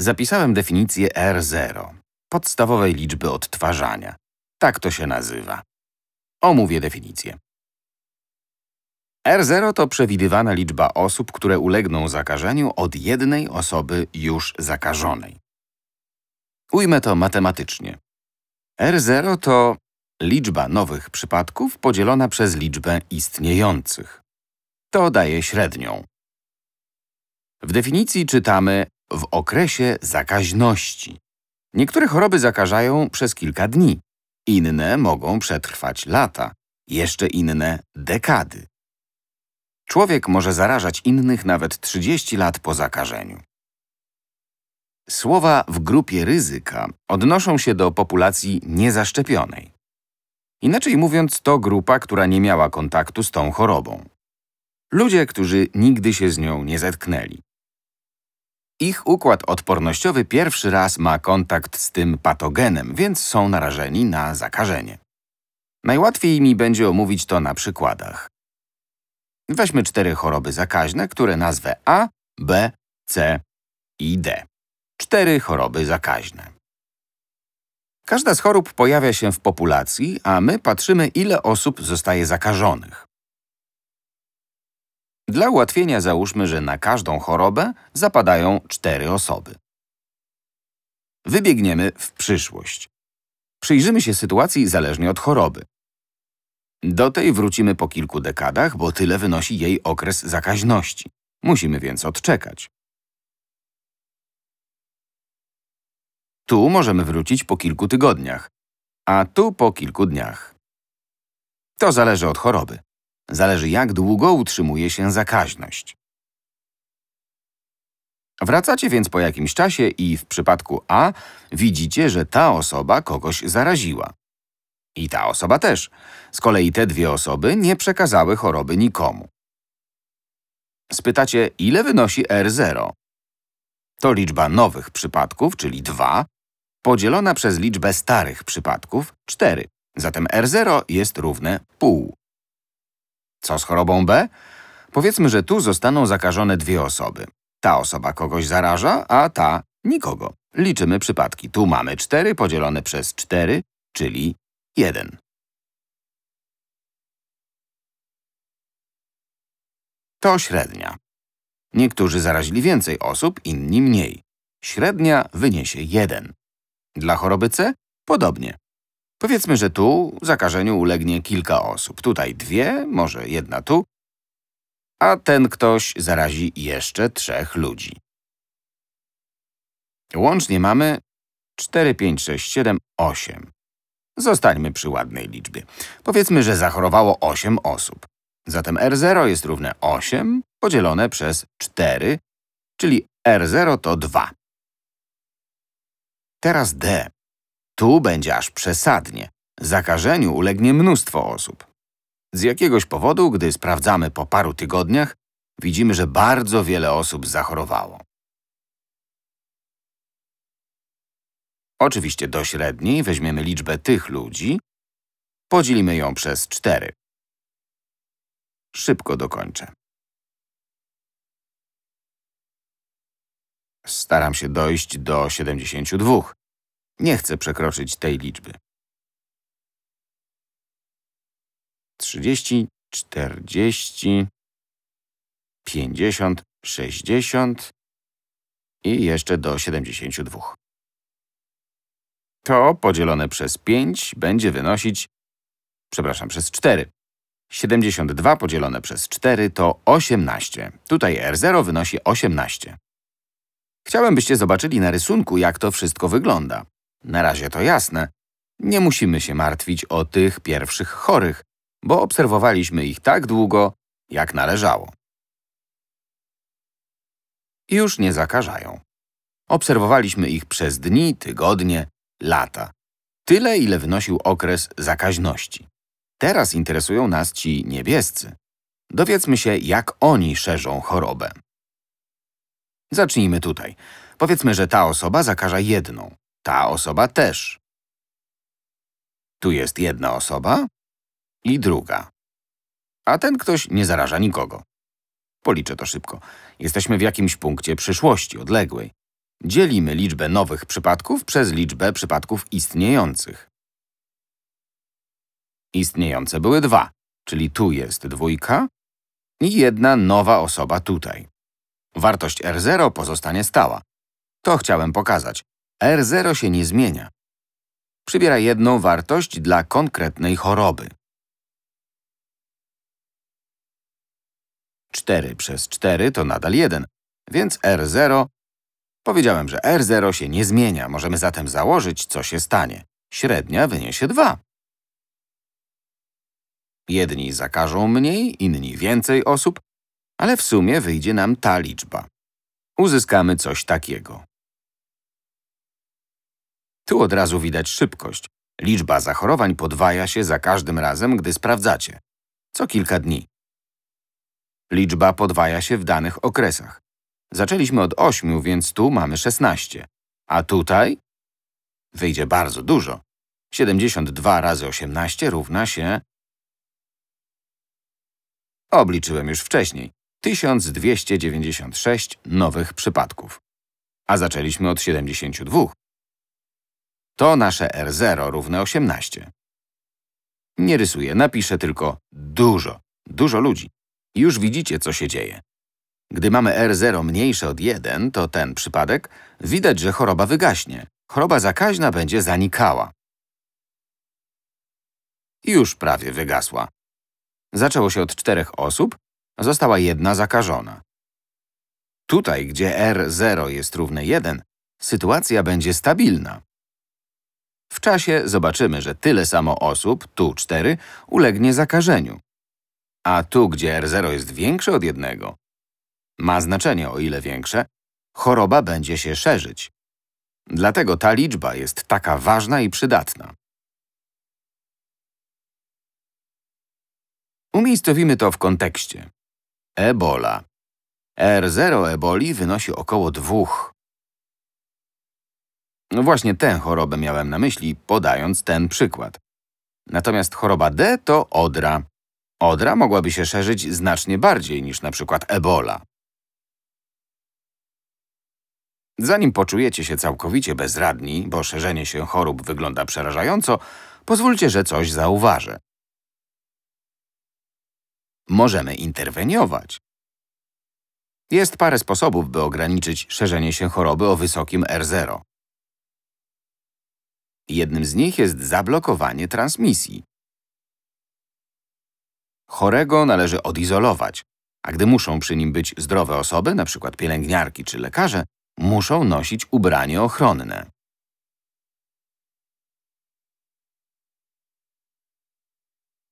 Zapisałem definicję R0, podstawowej liczby odtwarzania. Tak to się nazywa. Omówię definicję. R0 to przewidywana liczba osób, które ulegną zakażeniu od jednej osoby już zakażonej. Ujmę to matematycznie. R0 to liczba nowych przypadków podzielona przez liczbę istniejących. To daje średnią. W definicji czytamy w okresie zakaźności. Niektóre choroby zakażają przez kilka dni, inne mogą przetrwać lata, jeszcze inne dekady. Człowiek może zarażać innych nawet 30 lat po zakażeniu. Słowa w grupie ryzyka odnoszą się do populacji niezaszczepionej. Inaczej mówiąc, to grupa, która nie miała kontaktu z tą chorobą. Ludzie, którzy nigdy się z nią nie zetknęli. Ich układ odpornościowy pierwszy raz ma kontakt z tym patogenem, więc są narażeni na zakażenie. Najłatwiej mi będzie omówić to na przykładach. Weźmy cztery choroby zakaźne, które nazwę A, B, C i D. Cztery choroby zakaźne. Każda z chorób pojawia się w populacji, a my patrzymy, ile osób zostaje zakażonych. Dla ułatwienia załóżmy, że na każdą chorobę zapadają cztery osoby. Wybiegniemy w przyszłość. Przyjrzymy się sytuacji zależnie od choroby. Do tej wrócimy po kilku dekadach, bo tyle wynosi jej okres zakaźności. Musimy więc odczekać. Tu możemy wrócić po kilku tygodniach, a tu po kilku dniach. To zależy od choroby. Zależy jak długo utrzymuje się zakaźność. Wracacie więc po jakimś czasie i w przypadku A widzicie, że ta osoba kogoś zaraziła. I ta osoba też. Z kolei te dwie osoby nie przekazały choroby nikomu. Spytacie, ile wynosi R0? To liczba nowych przypadków, czyli 2, podzielona przez liczbę starych przypadków, 4. Zatem R0 jest równe pół. Co z chorobą B? Powiedzmy, że tu zostaną zakażone dwie osoby. Ta osoba kogoś zaraża, a ta nikogo. Liczymy przypadki. Tu mamy 4 podzielone przez 4, czyli 1. To średnia. Niektórzy zarazili więcej osób, inni mniej. Średnia wyniesie 1. Dla choroby C podobnie. Powiedzmy, że tu zakażeniu ulegnie kilka osób. Tutaj dwie, może jedna tu, a ten ktoś zarazi jeszcze trzech ludzi. Łącznie mamy 4, 5, 6, 7, 8. Zostańmy przy ładnej liczbie. Powiedzmy, że zachorowało 8 osób. Zatem R0 jest równe 8 podzielone przez 4, czyli R0 to 2. Teraz D. Tu będzie aż przesadnie. Zakażeniu ulegnie mnóstwo osób. Z jakiegoś powodu, gdy sprawdzamy po paru tygodniach, widzimy, że bardzo wiele osób zachorowało. Oczywiście do średniej weźmiemy liczbę tych ludzi, podzielimy ją przez 4. Szybko dokończę. Staram się dojść do 72. Nie chcę przekroczyć tej liczby. 30, 40, 50, 60 i jeszcze do 72. To podzielone przez 5 będzie wynosić, przepraszam, przez 4. 72 podzielone przez 4 to 18. Tutaj R0 wynosi 18. Chciałem, byście zobaczyli na rysunku, jak to wszystko wygląda. Na razie to jasne. Nie musimy się martwić o tych pierwszych chorych, bo obserwowaliśmy ich tak długo, jak należało. Już nie zakażają. Obserwowaliśmy ich przez dni, tygodnie, lata. Tyle, ile wynosił okres zakaźności. Teraz interesują nas ci niebiescy. Dowiedzmy się, jak oni szerzą chorobę. Zacznijmy tutaj. Powiedzmy, że ta osoba zakaża jedną, ta osoba też. Tu jest jedna osoba i druga. A ten ktoś nie zaraża nikogo. Policzę to szybko. Jesteśmy w jakimś punkcie przyszłości, odległej. Dzielimy liczbę nowych przypadków przez liczbę przypadków istniejących. Istniejące były dwa, czyli tu jest dwójka i jedna nowa osoba tutaj. Wartość R0 pozostanie stała. To chciałem pokazać. R0 się nie zmienia. Przybiera jedną wartość dla konkretnej choroby. 4 przez 4 to nadal 1, więc R0… Powiedziałem, że R0 się nie zmienia, możemy zatem założyć, co się stanie. Średnia wyniesie 2. Jedni zakażą mniej, inni więcej osób, ale w sumie wyjdzie nam ta liczba. Uzyskamy coś takiego. Tu od razu widać szybkość. Liczba zachorowań podwaja się za każdym razem, gdy sprawdzacie. Co kilka dni. Liczba podwaja się w danych okresach. Zaczęliśmy od 8, więc tu mamy 16. A tutaj? Wyjdzie bardzo dużo. 72 razy 18 równa się… Obliczyłem już wcześniej. 1296 nowych przypadków. A zaczęliśmy od 72. To nasze R0 równe 18. Nie rysuję, napiszę tylko dużo, dużo ludzi. Już widzicie, co się dzieje. Gdy mamy R0 mniejsze od 1, to ten przypadek, widać, że choroba wygaśnie. Choroba zakaźna będzie zanikała. Już prawie wygasła. Zaczęło się od czterech osób, została jedna zakażona. Tutaj, gdzie R0 jest równe 1, sytuacja będzie stabilna. W czasie zobaczymy, że tyle samo osób, tu 4, ulegnie zakażeniu. A tu, gdzie R0 jest większe od jednego, ma znaczenie o ile większe, choroba będzie się szerzyć. Dlatego ta liczba jest taka ważna i przydatna. Umiejscowimy to w kontekście. Ebola. R0 eboli wynosi około 2, no właśnie tę chorobę miałem na myśli, podając ten przykład. Natomiast choroba D to odra. Odra mogłaby się szerzyć znacznie bardziej niż na przykład ebola. Zanim poczujecie się całkowicie bezradni, bo szerzenie się chorób wygląda przerażająco, pozwólcie, że coś zauważę. Możemy interweniować. Jest parę sposobów, by ograniczyć szerzenie się choroby o wysokim R0. Jednym z nich jest zablokowanie transmisji. Chorego należy odizolować, a gdy muszą przy nim być zdrowe osoby, np. pielęgniarki czy lekarze, muszą nosić ubranie ochronne.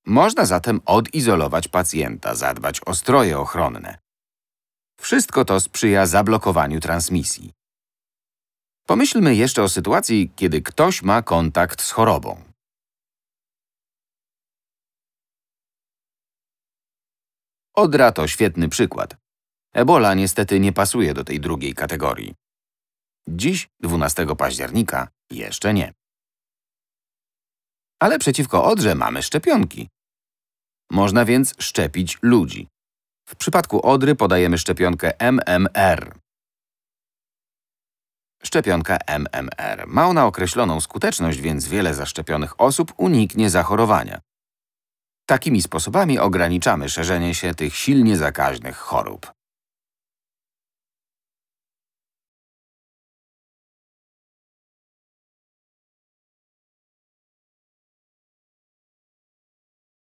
Można zatem odizolować pacjenta, zadbać o stroje ochronne. Wszystko to sprzyja zablokowaniu transmisji. Pomyślmy jeszcze o sytuacji, kiedy ktoś ma kontakt z chorobą. Odra to świetny przykład. Ebola niestety nie pasuje do tej drugiej kategorii. Dziś, 12 października, jeszcze nie. Ale przeciwko odrze mamy szczepionki. Można więc szczepić ludzi. W przypadku odry podajemy szczepionkę MMR, szczepionka MMR. Ma ona określoną skuteczność, więc wiele zaszczepionych osób uniknie zachorowania. Takimi sposobami ograniczamy szerzenie się tych silnie zakaźnych chorób.